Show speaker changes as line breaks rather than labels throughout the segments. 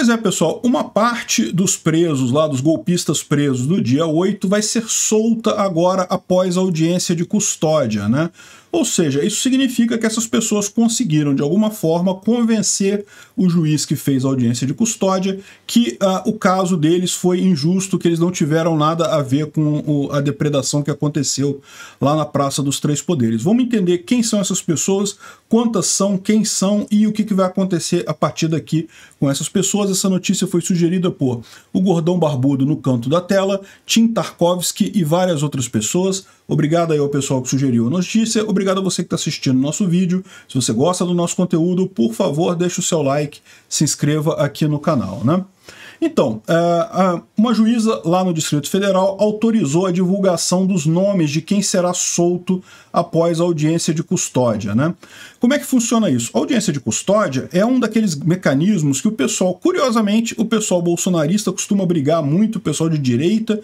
Pois é, pessoal, uma parte dos presos lá, dos golpistas presos do dia 8, vai ser solta agora após a audiência de custódia, né? Ou seja, isso significa que essas pessoas conseguiram, de alguma forma, convencer o juiz que fez a audiência de custódia que ah, o caso deles foi injusto, que eles não tiveram nada a ver com o, a depredação que aconteceu lá na Praça dos Três Poderes. Vamos entender quem são essas pessoas, quantas são, quem são e o que, que vai acontecer a partir daqui com essas pessoas. Essa notícia foi sugerida por o Gordão Barbudo no canto da tela, Tim Tarkovsky e várias outras pessoas. Obrigado aí ao pessoal que sugeriu a notícia, obrigado a você que está assistindo o nosso vídeo. Se você gosta do nosso conteúdo, por favor, deixe o seu like, se inscreva aqui no canal, né? Então, é, uma juíza lá no Distrito Federal autorizou a divulgação dos nomes de quem será solto após a audiência de custódia, né? Como é que funciona isso? A audiência de custódia é um daqueles mecanismos que o pessoal, curiosamente, o pessoal bolsonarista costuma brigar muito, o pessoal de direita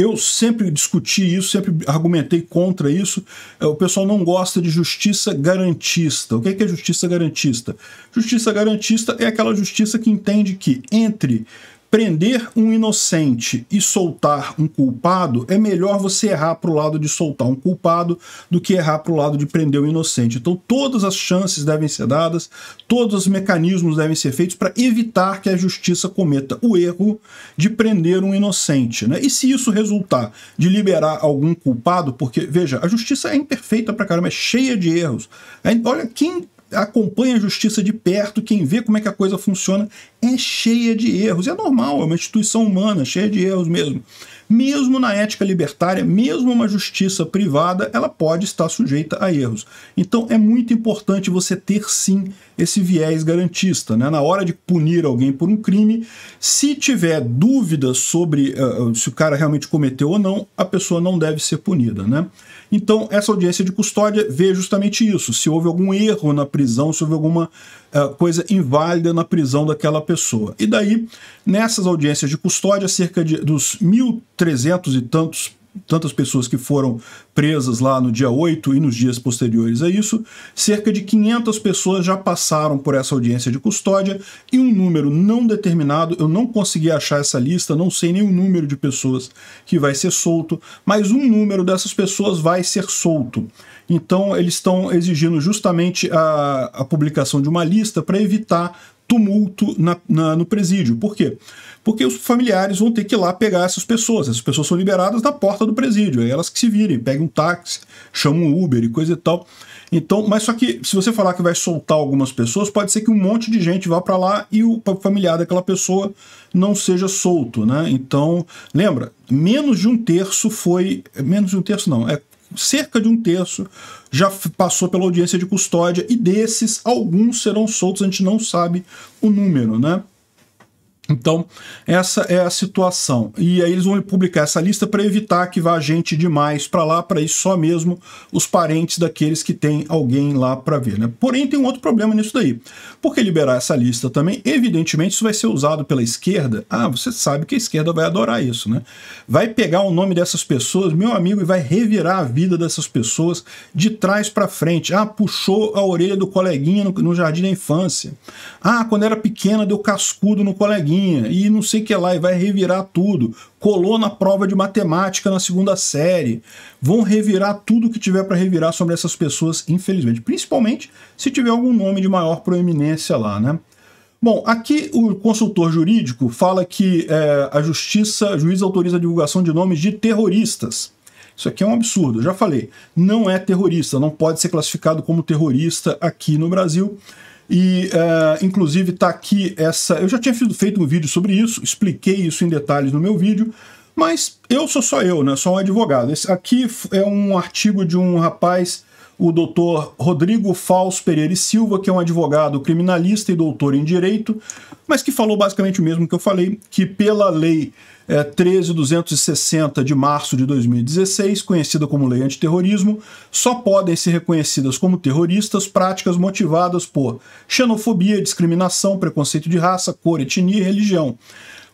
eu sempre discuti isso, sempre argumentei contra isso. É, o pessoal não gosta de justiça garantista. O é que é, justiça garantista? Justiça garantista é aquela justiça que entende que entre Prender um inocente e soltar um culpado é melhor você errar para o lado de soltar um culpado do que errar para o lado de prender um inocente. Então, todas as chances devem ser dadas, todos os mecanismos devem ser feitos para evitar que a justiça cometa o erro de prender um inocente. Né? E se isso resultar de liberar algum culpado, porque, veja, a justiça é imperfeita para caramba, é cheia de erros. É, olha, quem acompanha a justiça de perto, quem vê como é que a coisa funciona, é cheia de erros. É normal, é uma instituição humana, cheia de erros mesmo mesmo na ética libertária, mesmo uma justiça privada, ela pode estar sujeita a erros. Então é muito importante você ter sim esse viés garantista. Né? Na hora de punir alguém por um crime, se tiver dúvidas sobre uh, se o cara realmente cometeu ou não, a pessoa não deve ser punida. Né? Então, essa audiência de custódia vê justamente isso: se houve algum erro na prisão, se houve alguma uh, coisa inválida na prisão daquela pessoa. E daí, nessas audiências de custódia, cerca de, dos mil 300 e tantos tantas pessoas que foram presas lá no dia 8 e nos dias posteriores a isso, cerca de 500 pessoas já passaram por essa audiência de custódia e um número não determinado, eu não consegui achar essa lista, não sei nem o número de pessoas que vai ser solto, mas um número dessas pessoas vai ser solto. Então, eles estão exigindo justamente a, a publicação de uma lista para evitar tumulto na, na, no presídio. Por quê? Porque os familiares vão ter que ir lá pegar essas pessoas. Essas pessoas são liberadas na porta do presídio. É elas que se virem, pegam um táxi, chamam um Uber e coisa e tal. Então, mas só que se você falar que vai soltar algumas pessoas, pode ser que um monte de gente vá para lá e o familiar daquela pessoa não seja solto, né? Então, lembra, menos de um terço foi, menos de um terço não, é cerca de um terço já passou pela audiência de custódia e desses alguns serão soltos, a gente não sabe o número, né? Então, essa é a situação. E aí eles vão publicar essa lista para evitar que vá gente demais para lá, para isso só mesmo os parentes daqueles que têm alguém lá para ver. Né? Porém, tem um outro problema nisso daí. Porque liberar essa lista também, evidentemente, isso vai ser usado pela esquerda. Ah, você sabe que a esquerda vai adorar isso, né? Vai pegar o nome dessas pessoas, meu amigo, e vai revirar a vida dessas pessoas de trás para frente. Ah, puxou a orelha do coleguinha no, no jardim da infância. Ah, quando era pequena deu cascudo no coleguinha e não sei o que lá, e vai revirar tudo. Colou na prova de matemática na segunda série. Vão revirar tudo que tiver para revirar sobre essas pessoas, infelizmente. Principalmente se tiver algum nome de maior proeminência lá, né? Bom, aqui o consultor jurídico fala que é, a justiça, o juiz autoriza a divulgação de nomes de terroristas. Isso aqui é um absurdo, eu já falei. Não é terrorista, não pode ser classificado como terrorista aqui no Brasil. E, uh, inclusive, está aqui essa. Eu já tinha feito um vídeo sobre isso, expliquei isso em detalhes no meu vídeo, mas eu sou só eu, né? Sou um advogado. Esse aqui é um artigo de um rapaz o doutor Rodrigo Fausto Pereira e Silva, que é um advogado criminalista e doutor em direito, mas que falou basicamente o mesmo que eu falei, que pela lei é, eh, 13.260 de março de 2016, conhecida como lei antiterrorismo, só podem ser reconhecidas como terroristas práticas motivadas por xenofobia, discriminação, preconceito de raça, cor, etnia e religião.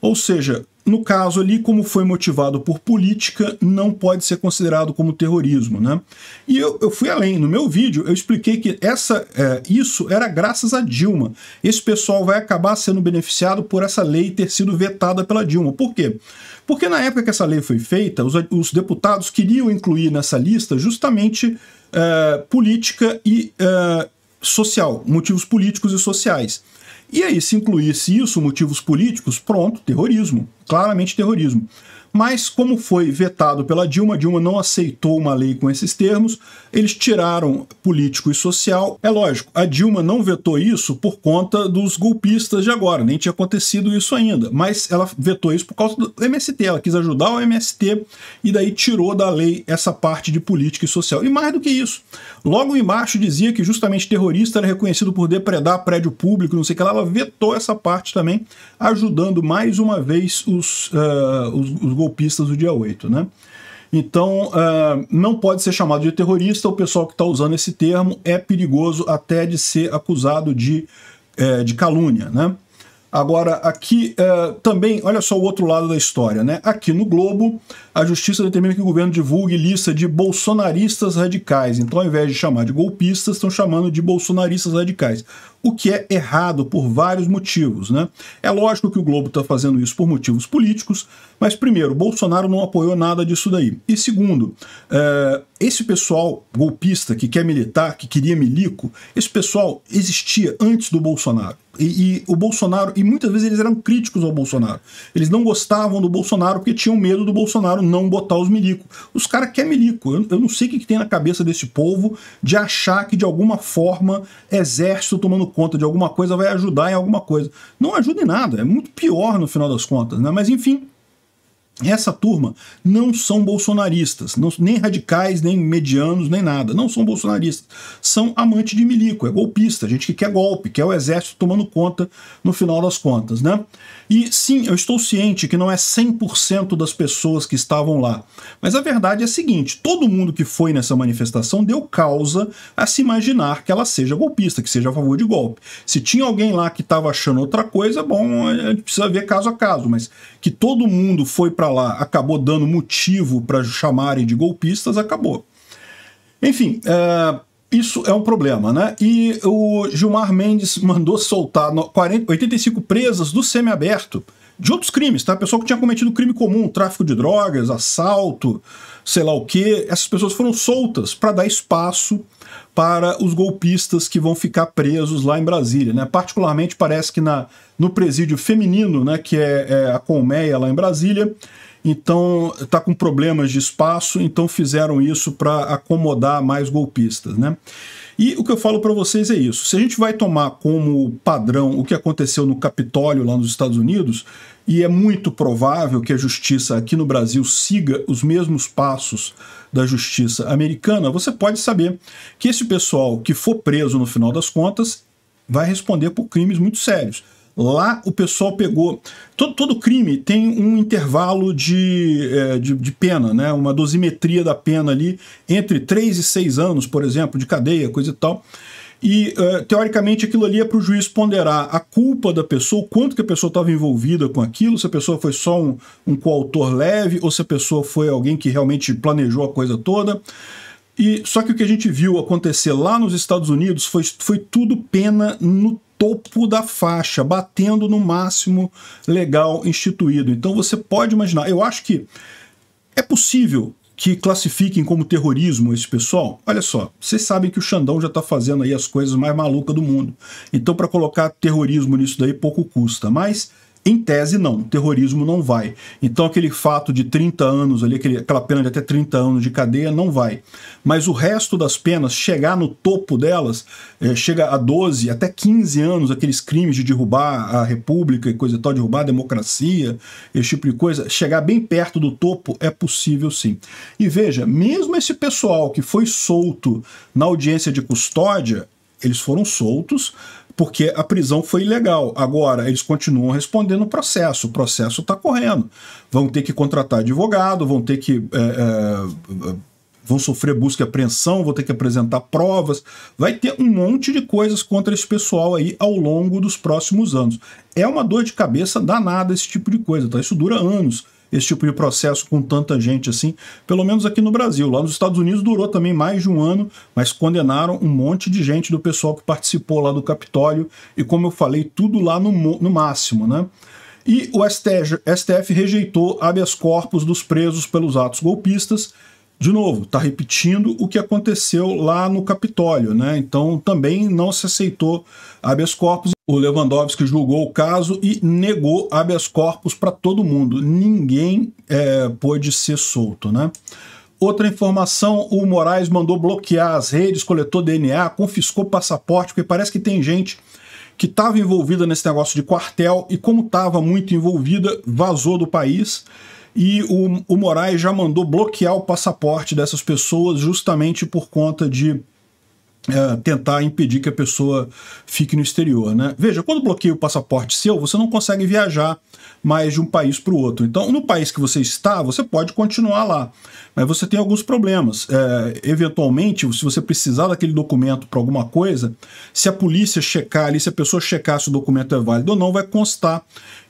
Ou seja, no caso ali, como foi motivado por política, não pode ser considerado como terrorismo, né? E eu, eu fui além. No meu vídeo, eu expliquei que essa, é, isso era graças a Dilma. Esse pessoal vai acabar sendo beneficiado por essa lei ter sido vetada pela Dilma. Por quê? Porque na época que essa lei foi feita, os, os deputados queriam incluir nessa lista justamente é, política e é, social, motivos políticos e sociais. E aí, se incluísse isso, motivos políticos, pronto, terrorismo, claramente terrorismo. Mas, como foi vetado pela Dilma, Dilma não aceitou uma lei com esses termos, eles tiraram político e social. É lógico, a Dilma não vetou isso por conta dos golpistas de agora, nem tinha acontecido isso ainda, mas ela vetou isso por causa do MST, ela quis ajudar o MST e daí tirou da lei essa parte de política e social. E mais do que isso, logo embaixo dizia que justamente terrorista era reconhecido por depredar prédio público, não sei o que lá, ela vetou essa parte também, ajudando mais uma vez os, uh, os, os golpistas do dia 8, né? Então, uh, não pode ser chamado de terrorista, o pessoal que está usando esse termo é perigoso até de ser acusado de, eh, de calúnia, né? Agora, aqui uh, também, olha só o outro lado da história, né? Aqui no Globo, a justiça determina que o governo divulgue lista de bolsonaristas radicais. Então, ao invés de chamar de golpistas, estão chamando de bolsonaristas radicais o que é errado por vários motivos. Né? É lógico que o Globo está fazendo isso por motivos políticos, mas, primeiro, Bolsonaro não apoiou nada disso daí. E, segundo, é, esse pessoal golpista que quer militar, que queria milico, esse pessoal existia antes do Bolsonaro. E, e, o Bolsonaro, e muitas vezes eles eram críticos ao Bolsonaro. Eles não gostavam do Bolsonaro porque tinham medo do Bolsonaro não botar os milico. Os caras querem milico. Eu, eu, não sei o que, que tem na cabeça desse povo de achar que de alguma forma exército tomando conta de alguma coisa vai ajudar em alguma coisa. Não ajuda em nada, é muito pior no final das contas, né? Mas enfim, essa turma não são bolsonaristas, não, nem radicais, nem medianos, nem nada. Não são bolsonaristas. São amantes de milico, é golpista, gente que quer golpe, quer o exército tomando conta no final das contas, né? E sim, eu estou ciente que não é 100% das pessoas que estavam lá. Mas a verdade é a seguinte: todo mundo que foi nessa manifestação deu causa a se imaginar que ela seja golpista, que seja a favor de golpe. Se tinha alguém lá que estava achando outra coisa, bom, a gente precisa ver caso a caso, mas que todo mundo foi para para lá acabou dando motivo para chamarem de golpistas, acabou. Enfim, é, isso é um problema, né? E o Gilmar Mendes mandou soltar 40, 85 presas do semiaberto de outros crimes, tá? Pessoal que tinha cometido crime comum, tráfico de drogas, assalto, sei lá o quê. Essas pessoas foram soltas para dar espaço para os golpistas que vão ficar presos lá em Brasília. Né? Particularmente parece que na, no presídio feminino, né, que é, é a Colmeia lá em Brasília, então está com problemas de espaço, então fizeram isso para acomodar mais golpistas. Né? E o que eu falo para vocês é isso. Se a gente vai tomar como padrão o que aconteceu no Capitólio lá nos Estados Unidos, e é muito provável que a justiça aqui no Brasil siga os mesmos passos da justiça americana, você pode saber que esse pessoal que for preso no final das contas vai responder por crimes muito sérios. Lá o pessoal pegou. Todo, todo crime tem um intervalo de, é, de, de, pena, né? uma dosimetria da pena ali, entre 3 e 6 anos, por exemplo, de cadeia, coisa e tal. E, é, teoricamente, aquilo ali é para o juiz ponderar a culpa da pessoa, o quanto que a pessoa estava envolvida com aquilo, se a pessoa foi só um, um coautor leve ou se a pessoa foi alguém que realmente planejou a coisa toda. E só que o que a gente viu acontecer lá nos Estados Unidos foi, foi tudo pena no topo da faixa, batendo no máximo legal instituído. Então você pode imaginar, eu acho que é possível que classifiquem como terrorismo esse pessoal? Olha só, vocês sabem que o Xandão já está fazendo aí as coisas mais malucas do mundo. Então, para colocar terrorismo nisso daí, pouco custa. Mas em tese, não. O terrorismo não vai. Então, aquele fato de 30 anos ali, aquele, aquela pena de até 30 anos de cadeia, não vai. Mas o resto das penas, chegar no topo delas, é, chega a 12, até 15 anos, aqueles crimes de derrubar a república e coisa e tal, derrubar a democracia, esse tipo de coisa, chegar bem perto do topo é possível sim. E veja, mesmo esse pessoal que foi solto na audiência de custódia, eles foram soltos, porque a prisão foi ilegal. Agora, eles continuam respondendo o processo, o processo está correndo. Vão ter que contratar advogado, vão ter que. É, é, vão sofrer busca e apreensão, vão ter que apresentar provas. Vai ter um monte de coisas contra esse pessoal aí ao longo dos próximos anos. É uma dor de cabeça danada esse tipo de coisa, tá? Isso dura anos esse tipo de processo com tanta gente assim, pelo menos aqui no Brasil. Lá nos Estados Unidos durou também mais de um ano, mas condenaram um monte de gente do pessoal que participou lá do Capitólio e, como eu falei, tudo lá no, no máximo, né? E o STF, STF rejeitou habeas corpus dos presos pelos atos golpistas de novo, está repetindo o que aconteceu lá no Capitólio, né? Então também não se aceitou habeas corpus. O Lewandowski julgou o caso e negou habeas corpus para todo mundo. Ninguém é, pôde ser solto, né? Outra informação, o Moraes mandou bloquear as redes, coletou DNA, confiscou passaporte, porque parece que tem gente que estava envolvida nesse negócio de quartel e como estava muito envolvida, vazou do país. E o, o Moraes já mandou bloquear o passaporte dessas pessoas justamente por conta de é, tentar impedir que a pessoa fique no exterior. Né? Veja, quando bloqueia o passaporte seu, você não consegue viajar mais de um país para o outro. Então, no país que você está, você pode continuar lá, mas você tem alguns problemas. É, eventualmente, se você precisar daquele documento para alguma coisa, se a polícia checar ali, se a pessoa checar se o documento é válido ou não, vai constar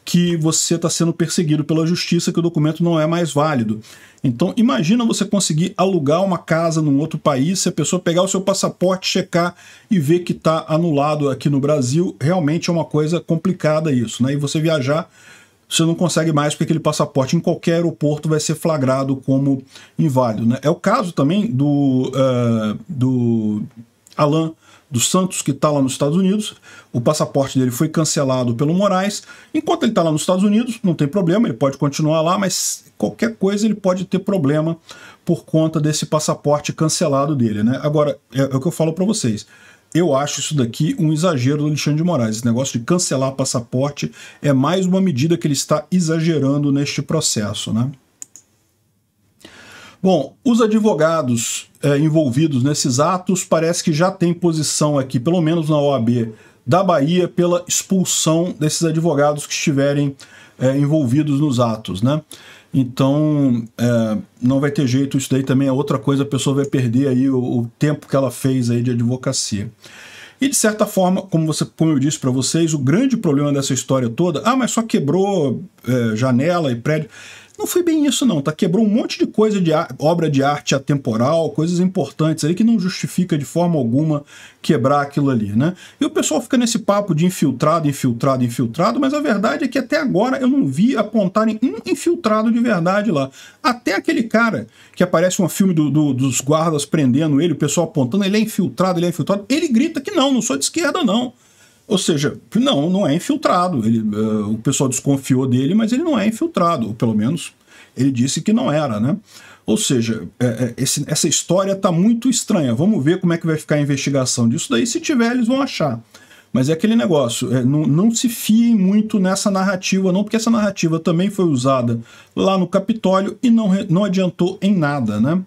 que você está sendo perseguido pela justiça, que o documento não é mais válido. Então, imagina você conseguir alugar uma casa num outro país, se a pessoa pegar o seu passaporte, checar e ver que está anulado aqui no Brasil, realmente é uma coisa complicada isso, né? E você viajar, você não consegue mais, porque aquele passaporte em qualquer aeroporto vai ser flagrado como inválido, né? É o caso também do, uh, do Alain do Santos, que está lá nos Estados Unidos. O passaporte dele foi cancelado pelo Moraes. Enquanto ele está lá nos Estados Unidos, não tem problema, ele pode continuar lá, mas qualquer coisa ele pode ter problema por conta desse passaporte cancelado dele. Né? Agora, é, é o que eu falo para vocês. Eu acho isso daqui um exagero do Alexandre de Moraes. Esse negócio de cancelar passaporte é mais uma medida que ele está exagerando neste processo, né? Bom, os advogados é, envolvidos nesses atos parece que já têm posição aqui, pelo menos na OAB da Bahia, pela expulsão desses advogados que estiverem é, envolvidos nos atos, né? Então, é, não vai ter jeito, isso daí também é outra coisa, a pessoa vai perder aí o, o tempo que ela fez aí de advocacia. E de certa forma, como, você, como eu disse para vocês, o grande problema dessa história toda, ah, mas só quebrou é, janela e prédio não foi bem isso, não, tá? Quebrou um monte de coisa de obra de arte atemporal, coisas importantes aí que não justifica de forma alguma quebrar aquilo ali, né? E o pessoal fica nesse papo de infiltrado, infiltrado, infiltrado, mas a verdade é que até agora eu não vi apontarem um infiltrado de verdade lá. Até aquele cara que aparece um filme do, do, dos guardas prendendo ele, o pessoal apontando, ele é infiltrado, ele é infiltrado, ele grita que não, não sou de esquerda, não. Ou seja, não, não é infiltrado. Ele, uh, o pessoal desconfiou dele, mas ele não é infiltrado, ou pelo menos ele disse que não era, né? Ou seja, é, é, esse, essa história está muito estranha. Vamos ver como é que vai ficar a investigação disso daí. Se tiver, eles vão achar. Mas é aquele negócio, é, não, não, se fiem muito nessa narrativa, não, porque essa narrativa também foi usada lá no Capitólio e não, não adiantou em nada, né?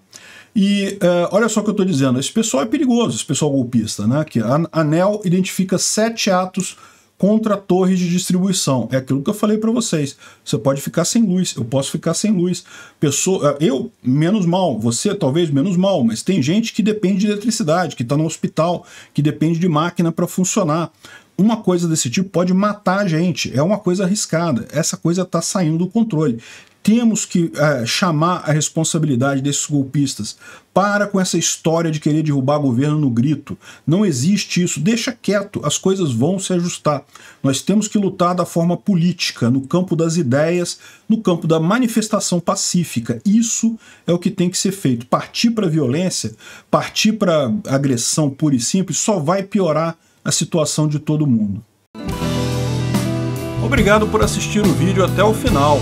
E uh, olha só o que eu estou dizendo, esse pessoal é perigoso, esse pessoal golpista, né? Que a ANEL identifica sete atos contra torres de distribuição. É aquilo que eu falei para vocês. Você pode ficar sem luz, eu posso ficar sem luz. Pessoa, eh, eu menos mal, você talvez menos mal, mas tem gente que depende de eletricidade, que está no hospital, que depende de máquina para funcionar. Uma coisa desse tipo pode matar a gente, é uma coisa arriscada. Essa coisa está saindo do controle temos que é, chamar a responsabilidade desses golpistas. Para com essa história de querer derrubar o governo no grito. Não existe isso. Deixa quieto, as coisas vão se ajustar. Nós temos que lutar da forma política, no campo das ideias, no campo da manifestação pacífica. Isso é o que tem que ser feito. Partir para violência, partir para agressão pura e simples, só vai piorar a situação de todo mundo. Obrigado por assistir o vídeo até o final.